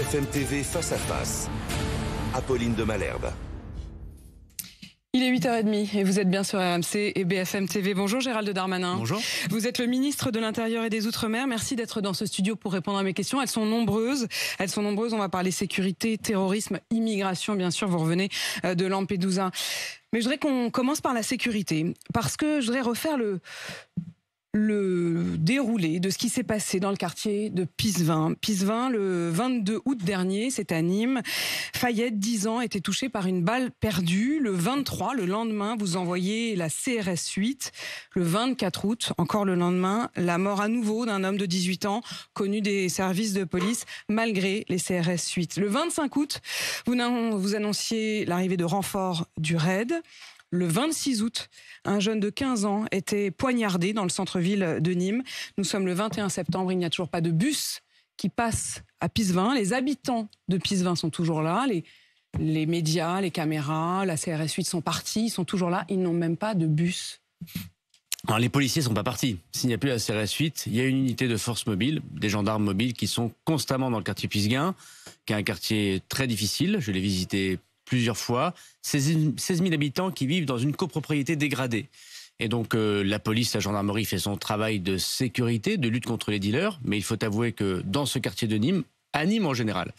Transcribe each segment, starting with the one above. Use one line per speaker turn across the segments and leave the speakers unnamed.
BFM TV face à face. Apolline de Malherbe.
Il est 8h30 et vous êtes bien sur RMC et BFM TV. Bonjour Gérald Darmanin. Bonjour. Vous êtes le ministre de l'Intérieur et des Outre-mer. Merci d'être dans ce studio pour répondre à mes questions. Elles sont nombreuses. Elles sont nombreuses. On va parler sécurité, terrorisme, immigration, bien sûr. Vous revenez euh, de Lampedusa. Mais je voudrais qu'on commence par la sécurité. Parce que je voudrais refaire le, le déroulé de ce qui s'est passé dans le quartier de Pisevin. Pisevin, le 22 août dernier, c'est à Nîmes. Fayette, 10 ans, était touché par une balle perdue. Le 23, le lendemain, vous envoyez la CRS 8. Le 24 août, encore le lendemain, la mort à nouveau d'un homme de 18 ans, connu des services de police, malgré les CRS 8. Le 25 août, vous annonciez l'arrivée de renforts du RAID. Le 26 août, un jeune de 15 ans était poignardé dans le centre-ville de Nîmes. Nous sommes le 21 septembre, il n'y a toujours pas de bus qui passe à Pisevin. Les habitants de Pisevin sont toujours là. Les, les médias, les caméras, la CRS 8 sont partis, ils sont toujours là. Ils n'ont même pas de bus.
les policiers ne sont pas partis. S'il n'y a plus la CRS 8, il y a une unité de force mobile, des gendarmes mobiles qui sont constamment dans le quartier Pisguin, qui est un quartier très difficile. Je l'ai visité plusieurs fois, 16 000 habitants qui vivent dans une copropriété dégradée. Et donc euh, la police, la gendarmerie fait son travail de sécurité, de lutte contre les dealers, mais il faut avouer que dans ce quartier de Nîmes, à Nîmes en général,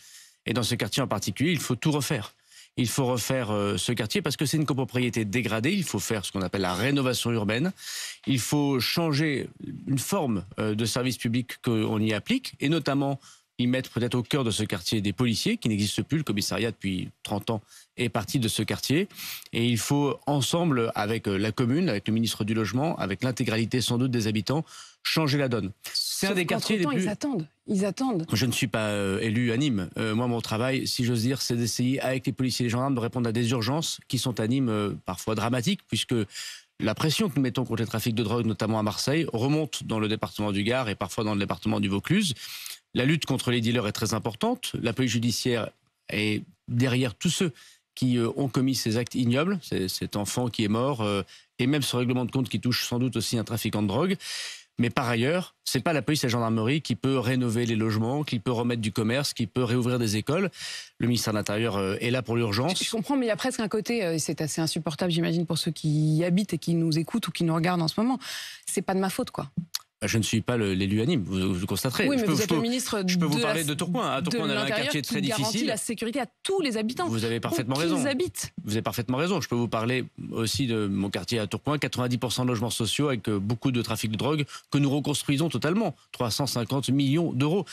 et dans ce quartier en particulier, il faut tout refaire. Il faut refaire euh, ce quartier parce que c'est une copropriété dégradée. Il faut faire ce qu'on appelle la rénovation urbaine. Il faut changer une forme euh, de service public qu'on y applique, et notamment mettre mettent peut-être au cœur de ce quartier des policiers qui n'existent plus. Le commissariat depuis 30 ans est parti de ce quartier. Et il faut ensemble, avec euh, la commune, avec le ministre du Logement, avec l'intégralité sans doute des habitants, changer la donne. C'est un des quartiers les plus... Ils
attendent. Ils attendent.
Je ne suis pas euh, élu à Nîmes. Euh, moi, mon travail, si j'ose dire, c'est d'essayer avec les policiers et les gendarmes de répondre à des urgences qui sont à Nîmes parfois dramatiques, puisque la pression que nous mettons contre les trafics de drogue, notamment à Marseille, remonte dans le département du Gard et parfois dans le département du Vaucluse. La lutte contre les dealers est très importante. La police judiciaire est derrière tous ceux qui euh, ont commis ces actes ignobles, cet enfant qui est mort, euh, et même ce règlement de compte qui touche sans doute aussi un trafiquant de drogue. Mais par ailleurs, ce n'est pas la police et la gendarmerie qui peut rénover les logements, qui peut remettre du commerce, qui peut réouvrir des écoles. Le ministère de l'Intérieur euh, est là pour l'urgence.
Je comprends, mais il y a presque un côté, c'est assez insupportable, j'imagine, pour ceux qui y habitent et qui nous écoutent ou qui nous regardent en ce moment. Ce n'est pas de ma faute, quoi.
Je ne suis pas l'élu anime, vous, le constaterez. mais je peux, vous êtes le ministre Je peux vous parler de Tourcoing. À hein. Tourcoing, on a un quartier très difficile. la
sécurité à tous les habitants. Vous avez parfaitement raison. habitent.
Vous avez parfaitement raison. Je peux vous parler aussi de mon quartier à Tourcoing, 90% de logements sociaux avec euh, beaucoup de trafic de drogue que nous reconstruisons totalement, 350 millions d'euros.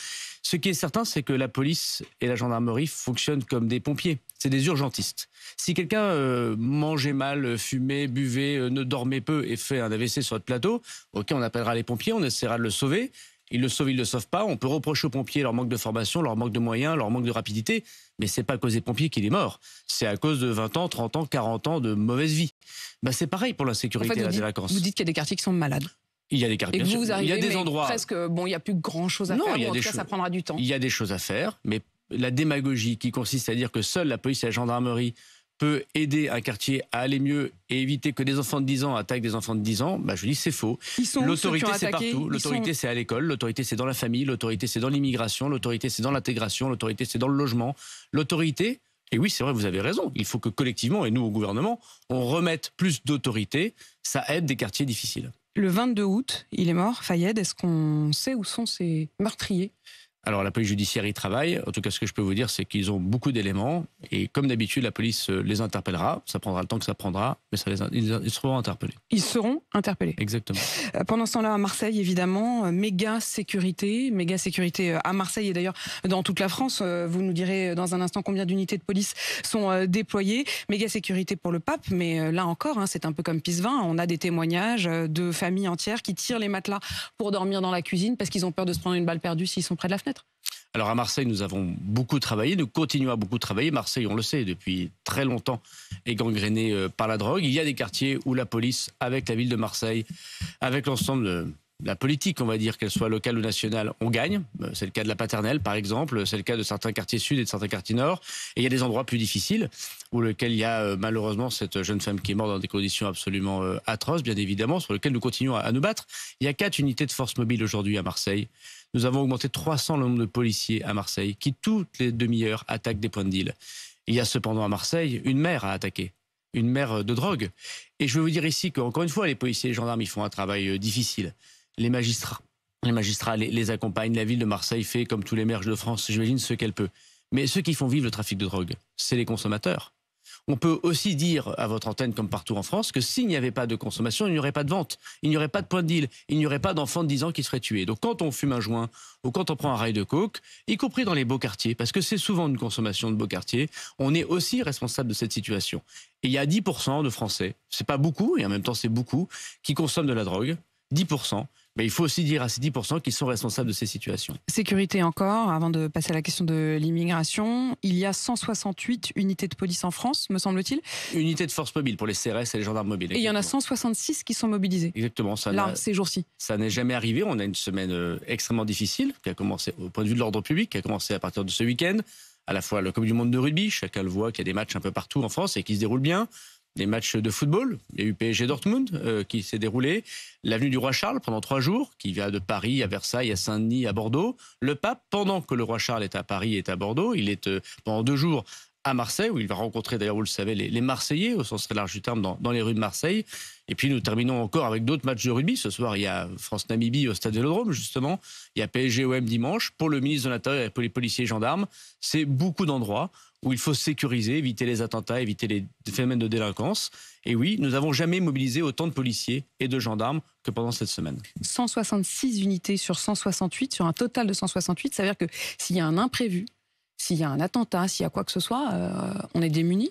Ce qui est certain, c'est que la police et la gendarmerie fonctionnent comme des pompiers c'est des urgentistes. Si quelqu'un euh, mangeait mal, euh, fumait, buvait, euh, ne dormait peu et fait un AVC sur votre plateau, ok, on appellera les pompiers, on essaiera de le sauver. Ils le sauvent, ils le sauvent pas. On peut reprocher aux pompiers leur manque de formation, leur manque de moyens, leur manque de rapidité, mais c'est pas à cause des pompiers qu'il est mort. C'est à cause de 20 ans, 30 ans, 40 ans de mauvaise vie. Bah, c'est pareil pour la sécurité des vacances. Vous dites
qu'il y a des quartiers qui sont malades.
Il y a des quartiers. il y a des endroits. Presque,
bon, il n'y a plus grand chose à non, faire. Il ça
prendra du temps. Il y a des choses à faire, mais la démagogie qui consiste à dire que seule la police et la gendarmerie peut aider un quartier à aller mieux et éviter que des enfants de 10 ans attaquent des enfants de 10 ans, bah je dis c'est faux. L'autorité c'est partout, l'autorité c'est à l'école, l'autorité c'est dans la famille, l'autorité c'est dans l'immigration, l'autorité c'est dans l'intégration, l'autorité c'est dans le logement. L'autorité, et oui, c'est vrai, vous avez raison. Il faut que collectivement, et nous au gouvernement, on remette plus d'autorité. Ça aide des quartiers difficiles.
Le 22 août, il est mort, Fayed. Est-ce qu'on sait où sont ces meurtriers
alors la police judiciaire y travaille. En tout cas, ce que je peux vous dire, c'est qu'ils ont beaucoup d'éléments. Et comme d'habitude, la police euh, les interpellera. Ça prendra le temps que ça prendra, mais ça les, ils, seront interpellés.
Ils seront interpellés. Exactement. Euh, pendant ce temps-là, à Marseille, évidemment, euh, méga sécurité, méga sécurité à Marseille et d'ailleurs dans toute la France. Vous nous direz dans un instant combien d'unités de police sont déployées. Méga sécurité pour le pape, mais là encore, hein, c'est un peu comme 20 On a des témoignages de familles entières qui tirent les matelas pour dormir dans la cuisine parce qu'ils ont peur de se prendre une balle perdue s'ils sont près de la fenêtre
alors à Marseille, nous avons beaucoup travaillé, nous continuons à beaucoup travailler. Marseille, on le sait, depuis très longtemps est gangrénée euh, par la drogue. Il y a des quartiers où la police, avec la ville de Marseille, avec l'ensemble de la politique, on va dire, qu'elle soit locale ou nationale, on gagne. Euh, c'est le cas de la paternelle, par exemple. C'est le cas de certains quartiers sud et de certains quartiers nord. Et il y a des endroits plus difficiles, où lequel il y a euh, malheureusement cette jeune femme qui est morte dans des conditions absolument atroces, bien évidemment, sur lequel nous continuons à nous battre. Il y a quatre unités de force mobile aujourd'hui à Marseille. Nous avons augmenté 300 le nombre de policiers à Marseille qui, toutes les demi-heures, attaquent des points de deal. Il y a cependant à Marseille une mère à attaquer, une mère de drogue. Et je veux vous dire ici qu'encore une fois, les policiers et les gendarmes, ils font un travail euh, difficile. Les magistrats, les magistrats les, accompagnent. La ville de Marseille fait, comme tous les maires de France, j'imagine, ce qu'elle peut. Mais ceux qui font vivre le trafic de drogue, c'est les consommateurs on peut aussi dire à votre antenne, comme partout en France, que s'il n'y avait pas de consommation, il n'y aurait pas de vente, il n'y aurait pas de point de deal, il n'y aurait pas d'enfants de 10 ans qui seraient tués. Donc quand on fume un joint ou quand on prend un rail de coke, y compris dans les beaux quartiers, parce que c'est souvent une consommation de beaux quartiers, on est aussi responsable de cette situation. Et il y a 10% de Français, c'est pas beaucoup, et en même temps c'est beaucoup, qui consomment de la drogue, 10%, mais il faut aussi dire à ces 10% qu'ils sont responsables de ces situations.
Sécurité encore, avant de passer à la question de l'immigration, il y a 168 unités de police en France, me semble-t-il.
Unités de force mobile pour les CRS et les gendarmes mobiles. Et il y en
a 166 qui sont mobilisés.
Exactement. Ça Là, ces jours-ci. Ça n'est jamais arrivé. On a une semaine euh, extrêmement difficile qui a commencé au point de vue de l'ordre public, qui a commencé à partir de ce week-end. À la fois le Coupe du Monde de rugby, chacun le voit qu'il y a des matchs un peu partout en France et qui se déroulent bien les matchs de football. Il y PSG Dortmund euh, qui s'est déroulé, l'avenue du Roi Charles pendant trois jours, qui vient de Paris à Versailles, à Saint-Denis, à Bordeaux. Le pape, pendant que le Roi Charles est à Paris et à Bordeaux, il est euh, pendant deux jours à Marseille, où il va rencontrer, d'ailleurs, vous le savez, les, Marseillais, au sens très large du terme, dans, les rues de Marseille. Et puis nous terminons encore avec d'autres matchs de rugby. Ce soir, il y a France-Namibie au stade Vélodrome, justement. Il y a psg dimanche. Pour le ministre de l'Intérieur et pour les policiers et gendarmes, c'est beaucoup d'endroits où il faut sécuriser, éviter les attentats, éviter les phénomènes de délinquance. Et oui, nous n'avons jamais mobilisé autant de policiers et de gendarmes que pendant cette semaine.
166 unités sur 168, sur un total de 168, ça veut dire que s'il y a un imprévu, s'il y a un attentat, s'il y a quoi que ce soit, euh, on est démunis.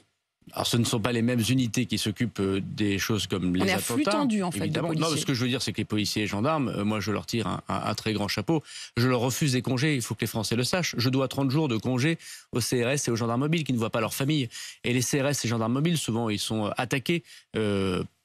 Alors, ce ne sont pas les mêmes unités qui s'occupent euh, des choses comme les on est attentats. tendu, en fait. Non, ce que je veux dire, c'est que les policiers et gendarmes, euh, moi, je leur tire un, très grand chapeau. Je leur refuse des congés. Il faut que les Français le sachent. Je dois 30 jours de congés au CRS et aux gendarmes mobiles qui ne voient pas leur famille. Et les CRS et gendarmes mobiles, souvent, ils sont attaqués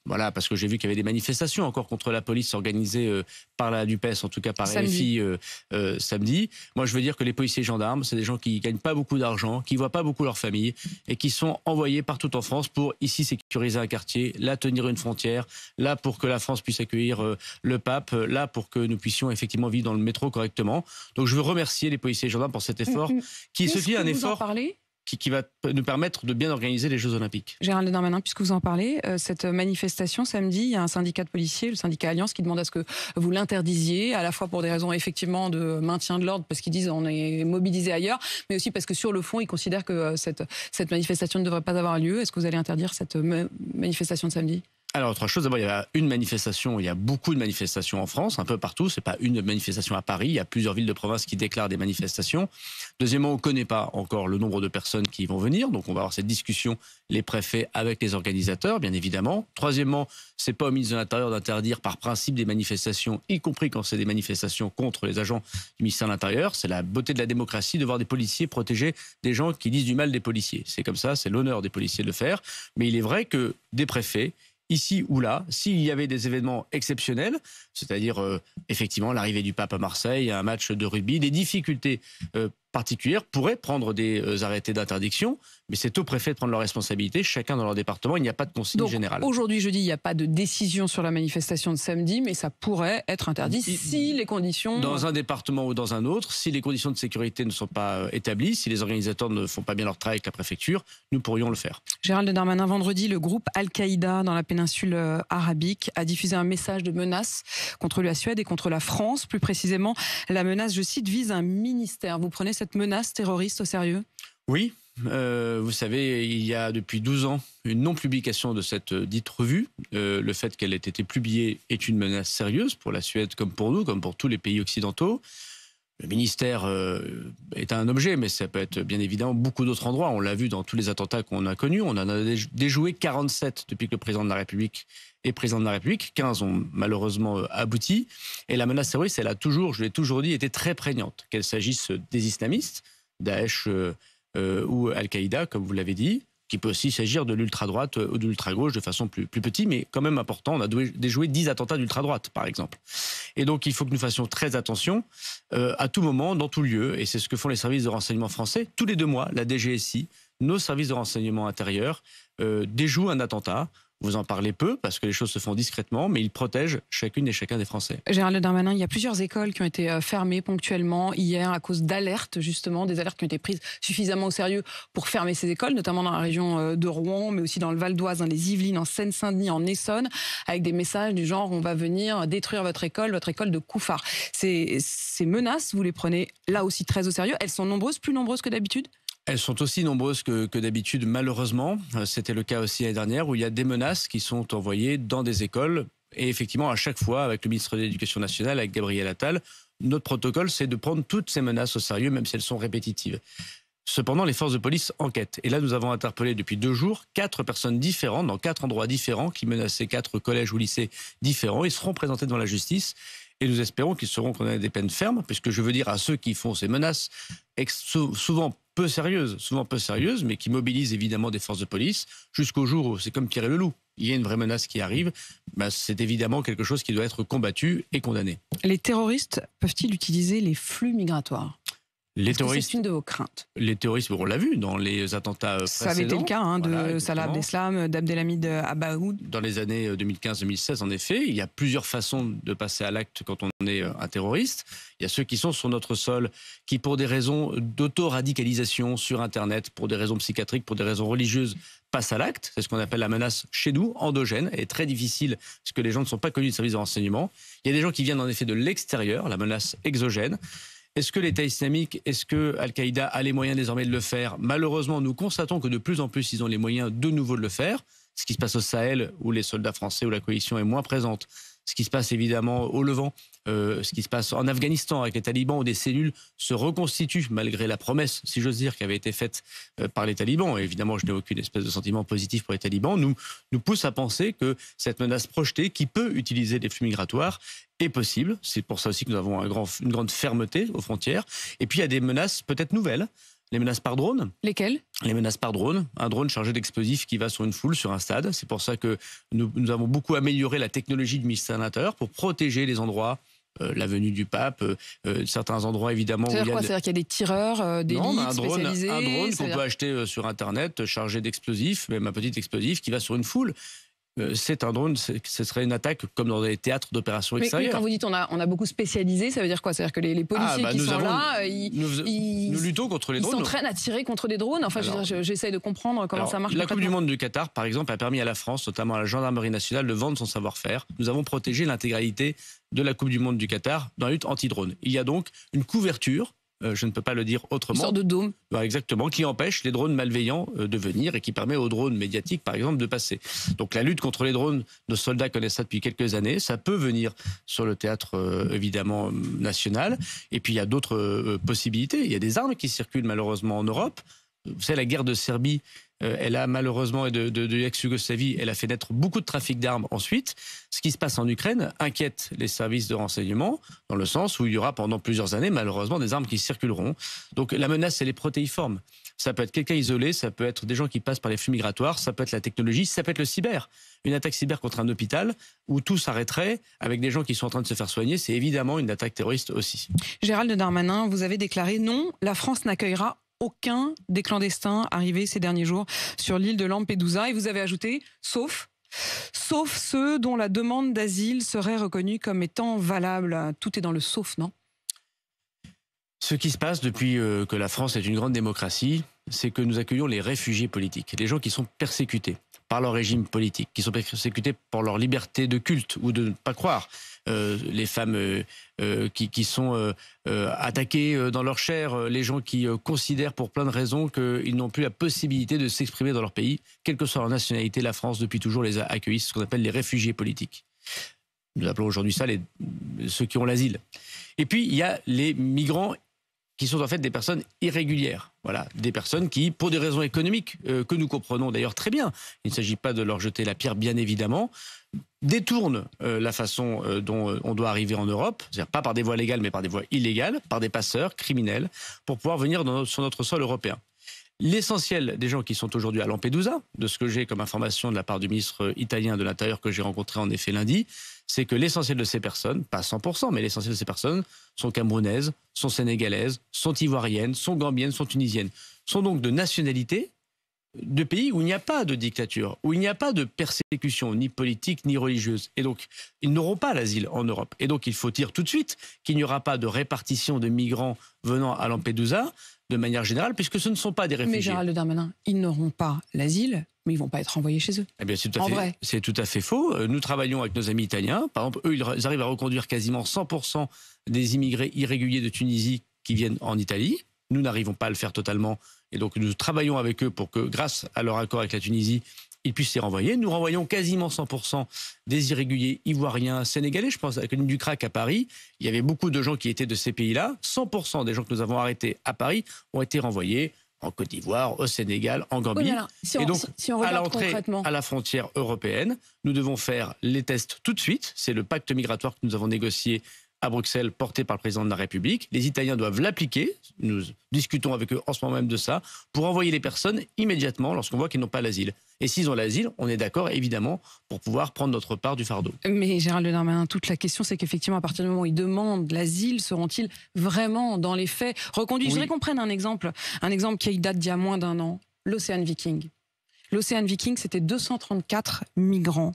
voilà, parce que j'ai vu qu'il y avait des manifestations encore contre la police organisées euh, par la DUPES, en tout cas par les RFI euh, euh, samedi. Moi, je veux dire que les policiers et gendarmes, c'est des gens qui gagnent pas beaucoup d'argent, qui voient pas beaucoup leur famille et qui sont envoyés partout en France pour ici sécuriser un quartier, là tenir une frontière, là pour que la France puisse accueillir le pape, là pour que nous puissions effectivement vivre dans le métro correctement. Donc, je veux remercier les policiers gendarmes pour cet effort, mm, mm. qui se fait un effort qui, va nous permettre de bien organiser les Jeux Olympiques.
Gérald Darmanin, puisque vous en parlez, euh, cette manifestation samedi, il y a un syndicat de policiers, le syndicat Alliance, qui demande à ce que vous l'interdisiez, à la fois pour des raisons effectivement de maintien de l'ordre, parce qu'ils disent on est mobilisé ailleurs, mais aussi parce que sur le fond, ils considèrent que euh, cette, cette manifestation ne devrait pas avoir lieu. Est-ce que vous allez interdire cette manifestation de samedi
alors, autre chose, d'abord, il y a une manifestation, il y a beaucoup de manifestations en France, un peu partout, Ce n'est pas une manifestation à Paris, il y a plusieurs villes de province qui déclarent des manifestations. Deuxièmement, on ne connaît pas encore le nombre de personnes qui vont venir, donc on va avoir cette discussion, les préfets avec les organisateurs, bien évidemment. Troisièmement, c'est pas au ministre de l'Intérieur d'interdire par principe des manifestations, y compris quand c'est des manifestations contre les agents du ministère de l'Intérieur. C'est la beauté de la démocratie de voir des policiers protéger des gens qui disent du mal des policiers. C'est comme ça, c'est l'honneur des policiers de faire. Mais il est vrai que des préfets, ici ou là, s'il y avait des événements exceptionnels, c'est-à-dire euh, effectivement l'arrivée du pape à Marseille, un match de rugby, des difficultés euh, particulière, pourrait prendre des euh, arrêtés d'interdiction, mais c'est au préfet de prendre leur responsabilité. chacun dans leur département, il n'y a pas de consigne Donc,
aujourd'hui, je dis, il n'y a pas de décision sur la manifestation de samedi, mais ça pourrait être interdit si, les conditions... Dans
un département ou dans un autre, si les conditions de sécurité ne sont pas euh, établies, si les organisateurs ne font pas bien leur travail avec la préfecture, nous pourrions le faire.
Gérald Darmanin, vendredi, le groupe Al-Qaïda dans la péninsule euh, arabique a diffusé un message de menace contre la Suède et contre la France. Plus précisément, la menace, je cite, vise un ministère. Vous prenez cette cette menace terroriste au sérieux
Oui. Euh, vous savez, il y a depuis 12 ans une non-publication de cette euh, dite revue. Euh, le fait qu'elle ait été publiée est une menace sérieuse pour la Suède comme pour nous, comme pour tous les pays occidentaux. Le ministère euh, est un objet, mais ça peut être bien évidemment beaucoup d'autres endroits. On l'a vu dans tous les attentats qu'on a connus. On en a déjoué 47 depuis que le président de la République est président de la République. 15 ont malheureusement euh, abouti. Et la menace terroriste, elle a toujours, je l'ai toujours dit, été très prégnante. Qu'elle s'agisse des islamistes, Daesh euh, ou Al-Qaïda, comme vous l'avez dit, il peut aussi s'agir de l'ultra-droite euh, ou de l'ultra-gauche de façon plus, plus petite, mais quand même important. On a déjoué 10 attentats d'ultra-droite, par exemple. Et donc, il faut que nous fassions très attention euh, à tout moment, dans tout lieu. Et c'est ce que font les services de renseignement français. Tous les deux mois, la DGSI, nos services de renseignement intérieur, euh, déjouent un attentat vous en parlez peu parce que les choses se font discrètement, mais ils protègent chacune et chacun des Français.
Gérald Darmanin, il y a plusieurs écoles qui ont été euh, fermées ponctuellement hier à cause d'alertes, justement, des alertes qui ont été prises suffisamment au sérieux pour fermer ces écoles, notamment dans la région euh, de Rouen, mais aussi dans le Val d'Oise, dans les Yvelines, en Seine-Saint-Denis, en Essonne, avec des messages du genre on va venir détruire votre école, votre école de Couffard. ces menaces, vous les prenez là aussi très au sérieux. Elles sont nombreuses, plus nombreuses que d'habitude
elles sont aussi nombreuses que, d'habitude, malheureusement. Euh, c'était le cas aussi l'année dernière, où il y a des menaces qui sont envoyées dans des écoles. Et effectivement, à chaque fois, avec le ministre de l'Éducation nationale, avec Gabriel Attal, notre protocole, c'est de prendre toutes ces menaces au sérieux, même si elles sont répétitives. Cependant, les forces de police enquêtent. Et là, nous avons interpellé depuis deux jours quatre personnes différentes, dans quatre endroits différents, qui menaçaient quatre collèges ou lycées différents. Ils seront présentés devant la justice. Et nous espérons qu'ils seront condamnés à des peines fermes, puisque je veux dire à ceux qui font ces menaces, souvent peu sérieuse, souvent peu sérieuse, mais qui mobilise évidemment des forces de police, jusqu'au jour où c'est comme tirer le loup. Il y a une vraie menace qui arrive, bah, c'est évidemment quelque chose qui doit être combattu et condamné.
Les terroristes peuvent-ils utiliser les flux migratoires
les terroristes. C'est
une de vos craintes.
Les terroristes, on l'a vu dans les attentats précédents. Ça avait été le cas
hein, de voilà, Salah Abdeslam, d'Abdelhamid Abaoud.
Dans les années 2015-2016, euh, en effet, il y a plusieurs façons de passer à l'acte quand on est euh, un terroriste. Il y a ceux qui sont sur notre sol, qui pour des raisons d'autoradicalisation sur Internet, pour des raisons psychiatriques, pour des raisons religieuses, passent à l'acte. C'est ce qu'on appelle la menace chez nous, endogène, et très difficile, parce que les gens ne sont pas connus du service de renseignement. Il y a des gens qui viennent en effet de l'extérieur, la menace exogène. Est-ce que l'État islamique, est-ce que Al-Qaïda a les moyens désormais de le faire Malheureusement, nous constatons que de plus en plus, ils ont les moyens de nouveau de le faire. Ce qui se passe au Sahel, où les soldats français ou la coalition est moins présente, ce qui se passe évidemment au Levant, euh, ce qui se passe en Afghanistan avec les talibans où des cellules se reconstituent malgré la promesse, si j'ose dire, qui avait été faite euh, par les talibans. Et évidemment, je n'ai aucune espèce de sentiment positif pour les talibans. Nous, nous pousse à penser que cette menace projetée qui peut utiliser des flux migratoires est possible. C'est pour ça aussi que nous avons une grande fermeté aux frontières. Et puis, il y a des menaces peut-être nouvelles. Les menaces par drone Lesquelles Les menaces par drone. Un drone chargé d'explosifs qui va sur une foule, sur un stade. C'est pour ça que nous, avons beaucoup amélioré la technologie de ministère de pour protéger les endroits euh, la venue du Pape, euh, euh, certains endroits évidemment. C'est-à-dire quoi C'est-à-dire
qu'il y a des tireurs, des non, un drone qu'on peut
acheter sur Internet, chargé d'explosifs, même un petit explosif qui va sur une foule. Euh, c'est un drone, ce serait une attaque comme dans les théâtres d'opérations extérieures. Mais quand vous
dites on a, beaucoup spécialisé, ça veut dire quoi C'est-à-dire que les, policiers ah, bah, qui sont là, ils, nous, contre les à tirer contre des drones. Enfin, j'essaie de comprendre comment ça marche. La Coupe
du Monde du Qatar, par exemple, a permis à la France, notamment à la gendarmerie nationale, de vendre son savoir-faire. Nous avons protégé l'intégralité de la Coupe du Monde du Qatar dans la lutte anti-drone. Il y a donc une couverture euh, je ne peux pas le dire autrement. Une sorte de dôme. Bah, exactement, qui empêche les drones malveillants euh, de venir et qui permet aux drones médiatiques, par exemple, de passer. Donc la lutte contre les drones, nos soldats connaissent ça depuis quelques années. Ça peut venir sur le théâtre, euh, évidemment, national. Et puis il y a d'autres possibilités. Il y a des armes qui circulent malheureusement en Europe. Vous savez, la guerre de Serbie euh, elle a malheureusement, et de, de, l'ex-Yougoslavie, elle a fait naître beaucoup de trafic d'armes ensuite. Ce qui se passe en Ukraine inquiète les services de renseignement, dans le sens où il y aura pendant plusieurs années, malheureusement, des armes qui circuleront. Donc la menace, c'est les protéiformes. Ça peut être quelqu'un isolé, ça peut être des gens qui passent par les flux migratoires, ça peut être la technologie, ça peut être le cyber. Une attaque cyber contre un hôpital où tout s'arrêterait avec des gens qui sont en train de se faire soigner, c'est évidemment une attaque terroriste aussi.
Gérald Darmanin, vous avez déclaré non, la France n'accueillera aucun des clandestins arrivés ces derniers jours sur l'île de Lampedusa. Et vous avez ajouté, sauf sauf ceux dont la demande d'asile serait reconnue comme étant valable. Tout est dans le sauf, non
Ce qui se passe depuis euh, que la France est une grande démocratie, c'est que nous accueillons les réfugiés politiques, les gens qui sont persécutés par leur régime politique, qui sont persécutés pour leur liberté de culte ou de ne pas croire, euh, les femmes euh, euh, qui, sont attaquées dans leur chair, les gens qui considèrent pour plein de raisons qu'ils n'ont plus la possibilité de s'exprimer dans leur pays, quelle que soit leur nationalité. La France, depuis toujours, les a accueillis, ce qu'on appelle les réfugiés politiques. Nous appelons aujourd'hui ça les, ceux qui ont l'asile. Et puis, il y a les migrants qui sont en fait des personnes irrégulières. Voilà, des personnes qui, pour des raisons économiques, que nous comprenons d'ailleurs très bien, il ne s'agit pas de leur jeter la pierre, bien évidemment, détourne euh, la façon euh, dont euh, on doit arriver en Europe, c'est-à-dire pas par des voies légales, mais par des voies illégales, par des passeurs criminels, pour pouvoir venir dans notre, sur notre sol européen. L'essentiel des gens qui sont aujourd'hui à Lampedusa, de ce que j'ai comme information de la part du ministre italien de l'Intérieur que j'ai rencontré en effet lundi, c'est que l'essentiel de ces personnes, pas 100%, mais l'essentiel de ces personnes sont camerounaises, sont sénégalaises, sont ivoiriennes, sont gambiennes, sont tunisiennes, sont donc de nationalité de pays où il n'y a pas de dictature, où il n'y a pas de persécution, ni politique, ni religieuse. Et donc, ils n'auront pas l'asile en Europe. Et donc, il faut dire tout de suite qu'il n'y aura pas de répartition de migrants venant à Lampedusa, de manière générale, puisque ce ne sont pas des réfugiés. Mais Gérald
Darmanin, ils n'auront pas l'asile, mais ils vont pas être envoyés chez eux.
Eh bien, c'est tout à fait faux. Euh, nous travaillons avec nos amis italiens. Par exemple, eux, ils arrivent à reconduire quasiment 100% des immigrés irréguliers de Tunisie qui viennent en Italie. Nous n'arrivons pas à le faire totalement et donc nous travaillons avec eux pour que, grâce à leur accord avec la Tunisie, ils puissent les renvoyer. Nous renvoyons quasiment 100% des irréguliers ivoiriens, sénégalais. Je pense à du crack à Paris, il y avait beaucoup de gens qui étaient de ces pays-là. 100% des gens que nous avons arrêtés à Paris ont été renvoyés en Côte d'Ivoire, au Sénégal, en Gambie. et donc, si on regarde l'entrée à la frontière européenne, nous devons faire les tests tout de suite. C'est le pacte migratoire que nous avons négocié à Bruxelles porté par le président de la République. Les Italiens doivent l'appliquer. Nous discutons avec eux en ce moment même de ça pour envoyer les personnes immédiatement lorsqu'on voit qu'ils n'ont pas l'asile. Et s'ils ont l'asile, on est d'accord évidemment pour pouvoir prendre notre part du fardeau.
Mais Gérald Darmanin, toute la question c'est qu'effectivement à partir du moment où ils demandent l'asile, seront-ils vraiment dans les faits reconduits Je voudrais qu'on prenne un exemple, un exemple qui date d'il y a moins d'un an, l'Océan Viking. L'Océan Viking, c'était 234 migrants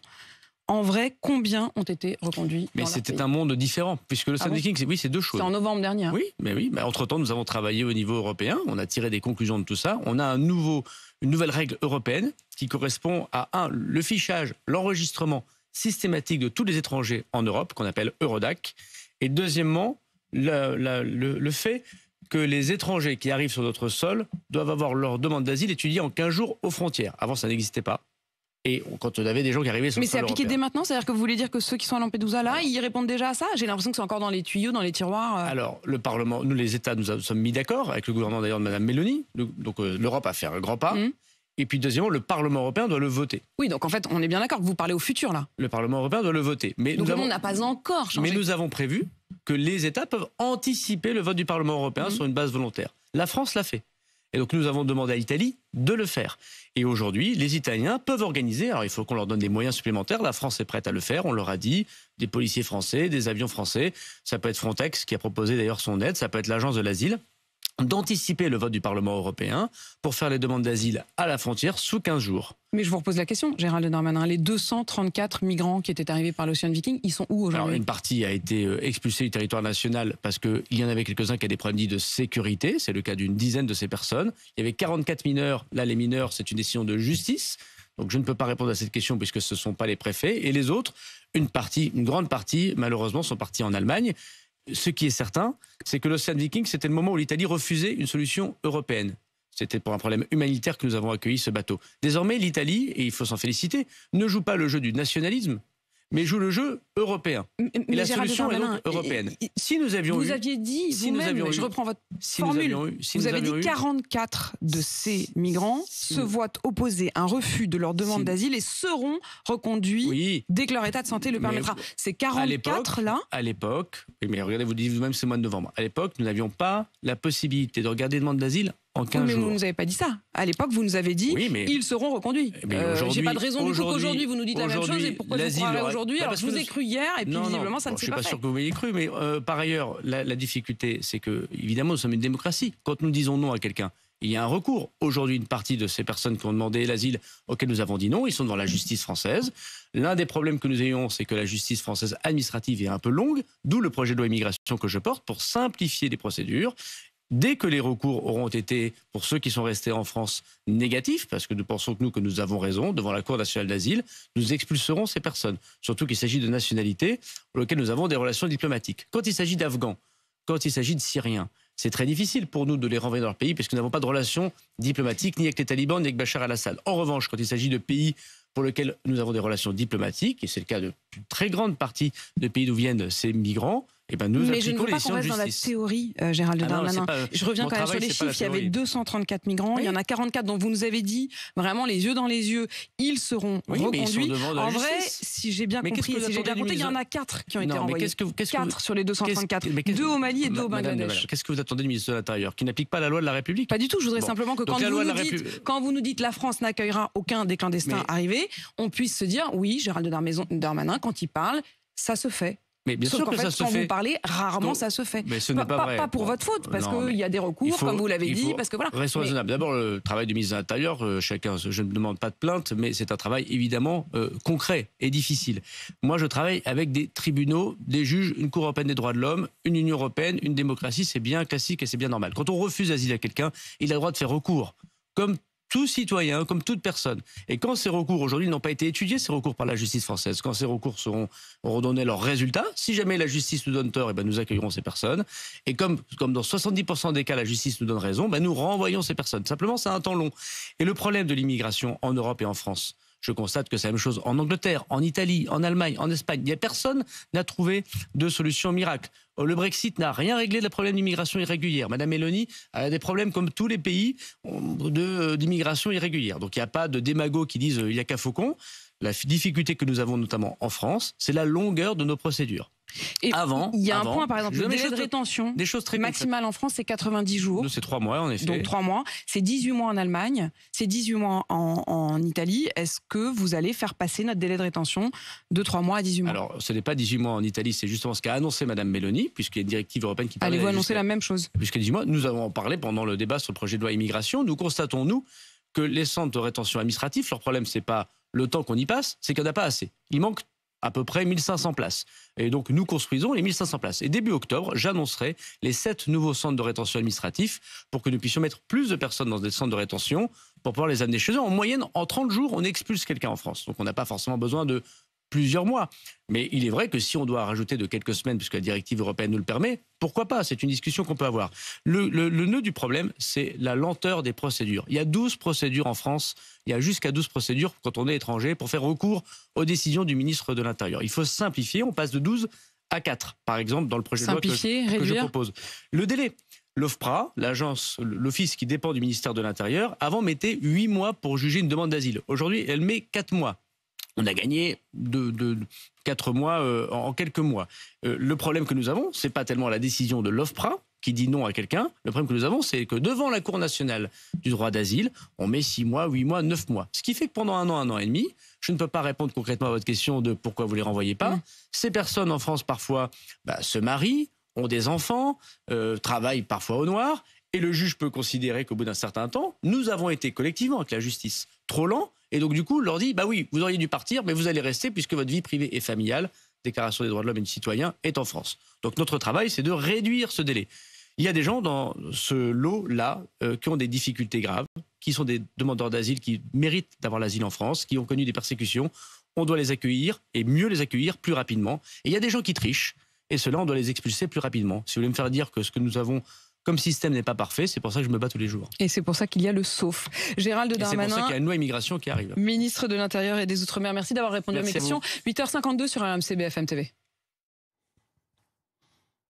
en vrai, combien ont été reconduits Mais
c'était un monde différent, puisque le ah syndicat, oui, c'est deux choses. C'est en
novembre dernier. Hein. Oui,
mais oui. entre-temps, nous avons travaillé au niveau européen, on a tiré des conclusions de tout ça. On a une nouvelle règle européenne qui correspond à, un, le fichage, l'enregistrement systématique de tous les étrangers en Europe, qu'on appelle Eurodac. Et deuxièmement, le, le fait que les étrangers qui arrivent sur notre sol doivent avoir leur demande d'asile étudiée en 15 jours aux frontières. Avant, ça n'existait pas. Et quand on avait des gens qui arrivaient sur Mais c'est appliqué dès
maintenant, c'est-à-dire que vous voulez dire que ceux qui sont à Lampedusa là, ils répondent déjà à ça J'ai l'impression que c'est encore dans les tuyaux, dans les tiroirs. Euh. Alors,
le Parlement, nous les États, nous, sommes mis d'accord avec le gouvernement d'ailleurs de Mme Meloni. Donc euh, l'Europe a fait un grand pas. Hum. Et puis deuxièmement, le Parlement européen doit le voter.
Oui, donc en fait, on est bien d'accord. que Vous parlez au futur là.
Le Parlement européen doit le voter. Mais nous le monde n'a pas
encore Mais
nous avons prévu que les États peuvent anticiper le vote du Parlement européen hum. sur une base volontaire. La France l'a fait. Et donc nous avons demandé à l'Italie de le faire. Et aujourd'hui, les Italiens peuvent organiser, alors il faut qu'on leur donne des moyens supplémentaires, la France est prête à le faire, on leur a dit, des policiers français, des avions français, ça peut être Frontex qui a proposé d'ailleurs son aide, ça peut être l'agence de l'asile d'anticiper le vote du Parlement européen pour faire les demandes d'asile à la frontière sous 15 jours.
Mais je vous repose la question, Gérald Normanin. Les 234 migrants qui étaient arrivés par l'Océan Viking, ils sont où aujourd'hui Une
partie a été euh, expulsée du territoire national parce qu'il y en avait quelques-uns qui avaient des problèmes de sécurité. C'est le cas d'une dizaine de ces personnes. Il y avait 44 mineurs. Là, les mineurs, c'est une décision de justice. Donc je ne peux pas répondre à cette question puisque ce ne sont pas les préfets. Et les autres, une partie, une grande partie, malheureusement, sont partis en Allemagne ce qui est certain, c'est que l'Océan Viking, c'était le moment où l'Italie refusait une solution européenne. C'était pour un problème humanitaire que nous avons accueilli ce bateau. Désormais, l'Italie, et il faut s'en féliciter, ne joue pas le jeu du nationalisme, mais joue le jeu européen. la solution est donc européenne. si nous avions vous aviez dit, si nous avions je reprends votre formule, si vous avez dit
44 de ces migrants se voient opposer un refus de leur demande d'asile et seront reconduits dès que leur état de santé le permettra. C'est 44 à là.
À l'époque, mais regardez, vous dites vous-même, c'est mois de novembre. À l'époque, nous n'avions pas la possibilité de regarder demande d'asile mais vous ne nous avez
pas dit ça. À l'époque, vous nous avez dit qu'ils ils seront reconduits. Je n'ai euh, j'ai pas de raison du tout qu'aujourd'hui vous nous dites la même chose et pourquoi vous aujourd'hui Alors je vous bah, ai cru hier et puis visiblement ça ne s'est pas fait. Je suis pas
sûr que vous m'ayez cru, mais euh, par ailleurs, la, difficulté, c'est que évidemment nous sommes une démocratie. Quand nous disons non à quelqu'un, il y a un recours. Aujourd'hui, une partie de ces personnes qui ont demandé l'asile auxquelles nous avons dit non, ils sont dans la justice française. L'un des problèmes que nous ayons, c'est que la justice française administrative est un peu longue, d'où le projet de loi immigration que je porte pour simplifier les procédures dès que les recours auront été, pour ceux qui sont restés en France, négatifs, parce que nous pensons que nous, que nous avons raison, devant la Cour nationale d'asile, nous expulserons ces personnes. Surtout qu'il s'agit de nationalités pour lesquelles nous avons des relations diplomatiques. Quand il s'agit d'Afghans, quand il s'agit de Syriens, c'est très difficile pour nous de les renvoyer dans leur pays, puisque nous n'avons pas de relations diplomatiques ni avec les talibans, ni avec Bachar al-Assad. En revanche, quand il s'agit de pays pour lesquels nous avons des relations diplomatiques, et c'est le cas de très grande partie des pays d'où viennent ces migrants, eh ben nous Mais je ne veux pas qu'on reste dans la
théorie, euh, Gérald ah Darmanin. je reviens quand même sur les chiffres. Il y avait 234 migrants. Il y en a 44 dont vous nous avez dit, vraiment les yeux dans les yeux, ils seront reconduits. en vrai, si j'ai bien compris, si j'ai bien compté, il y en a 4 qui ont été non, envoyés. Qu que, quest 4 que vous... sur les 234. deux au Mali et deux au Bangladesh.
Qu'est-ce que vous attendez du ministre de l'Intérieur Qui n'applique pas la loi de la République Pas du tout. Je voudrais simplement que quand vous, nous dites,
quand vous nous dites la France n'accueillera aucun des clandestins arrivés, on puisse se dire oui, Gérald Darmanin, quand il parle, ça se fait. Mais bien sûr que ça se quand fait. vous parlez, rarement ça se fait. Mais ce n'est pas, vrai. Pas pour votre faute, parce qu'il y a des recours, comme vous l'avez dit, parce que voilà. Restons raisonnables.
D'abord, le travail du ministre de l'Intérieur, euh, chacun, je ne demande pas de plainte, mais c'est un travail évidemment euh, concret et difficile. Moi, je travaille avec des tribunaux, des juges, une Cour européenne des droits de l'homme, une Union européenne, une démocratie, c'est bien classique et c'est bien normal. Quand on refuse asile à quelqu'un, il a le droit de faire recours. Comme tout citoyen, comme toute personne. Et quand ces recours aujourd'hui n'ont pas été étudiés, ces recours par la justice française, quand ces recours seront redonnés leurs résultats, si jamais la justice nous donne tort, et eh ben nous accueillerons ces personnes. Et comme, comme dans 70% des cas, la justice nous donne raison, ben, nous renvoyons ces personnes. Simplement, c'est un temps long. Et le problème de l'immigration en Europe et en France, je constate que c'est la même chose en Angleterre, en Italie, en Allemagne, en Espagne. Il n'y a personne n'a trouvé de solution miracle. Euh, le Brexit n'a rien réglé de la problème d'immigration irrégulière. Madame Meloni a des problèmes comme tous les pays euh, euh, d'immigration irrégulière. Donc il n'y a pas de démagogues qui disent il n'y a qu'à faucon. La difficulté que nous avons notamment en France, c'est la longueur de nos procédures.
Et avant, il y a un point par exemple, le délai de rétention des choses très maximale en France c'est 90 jours.
C'est 3 mois en effet. Donc 3
mois, c'est 18 mois en Allemagne, c'est 18 mois en, Italie. Est-ce que vous allez faire passer notre délai de rétention de 3 mois à 18
mois Alors, ce n'est pas 18 mois en Italie, c'est justement ce qu'a annoncé madame Meloni puisqu'il y a une directive européenne qui Allez-vous ah, annoncer la même chose Puisque 18 mois, nous avons parlé pendant le débat sur le projet de loi immigration, nous constatons nous que les centres de rétention administratifs leur problème ce n'est pas le temps qu'on y passe, c'est qu'il n'y en a pas assez. Il manque à peu près 1500 places. Et donc nous construisons les 1500 places. Et début octobre, j'annoncerai les 7 nouveaux centres de rétention administratif pour que nous puissions mettre plus de personnes dans des centres de rétention pour pouvoir les amener chez eux. En moyenne, en 30 jours, on expulse quelqu'un en France. Donc on n'a pas forcément besoin de plusieurs mois. Mais il est vrai que si on doit rajouter de quelques semaines, puisque la directive européenne nous le permet, pourquoi pas C'est une discussion qu'on peut avoir. Le, nœud du problème, c'est la lenteur des procédures. Il y a 12 procédures en France, il y a jusqu'à 12 procédures quand on est étranger pour faire recours aux décisions du ministre de l'Intérieur. Il faut simplifier, on passe de 12 à 4, par exemple, dans le projet de loi que, que je propose. Le délai, L'OFPRA, l'agence, l'office qui dépend du ministère de l'Intérieur, avant mettait 8 mois pour juger une demande d'asile. Aujourd'hui, elle met 4 mois on a gagné de, quatre mois euh, en, quelques mois. Euh, le problème que nous avons, c'est pas tellement la décision de l'OFPRA qui dit non à quelqu'un. Le problème que nous avons, c'est que devant la Cour nationale du droit d'asile, on met six mois, huit mois, neuf mois. Ce qui fait que pendant un an, un an et demi, je ne peux pas répondre concrètement à votre question de pourquoi vous les renvoyez pas. Mmh. Ces personnes en France parfois bah, se marient, ont des enfants, euh, travaillent parfois au noir, et le juge peut considérer qu'au bout d'un certain temps, nous avons été collectivement avec la justice trop lent, Et donc, du coup, leur dit, bah oui, vous auriez dû partir, mais vous allez rester puisque votre vie privée et familiale, Déclaration des droits de l'homme et du citoyen, est en France. Donc, notre travail, c'est de réduire ce délai. Il y a des gens dans ce lot-là euh, qui ont des difficultés graves, qui sont des demandeurs d'asile, qui méritent d'avoir l'asile en France, qui ont connu des persécutions. On doit les accueillir et mieux les accueillir plus rapidement. Et il y a des gens qui trichent, et cela, on doit les expulser plus rapidement. Si vous voulez me faire dire que ce que nous avons comme système n'est pas parfait, c'est pour ça que je me bats tous les jours.
Et c'est pour ça qu'il y a le sauf. Gérald Darmanin. C'est pour ça qu'il y a
une loi immigration qui arrive.
Ministre de l'Intérieur et des Outre-mer, merci d'avoir répondu à mes questions. 8h52 sur RMC BFM TV.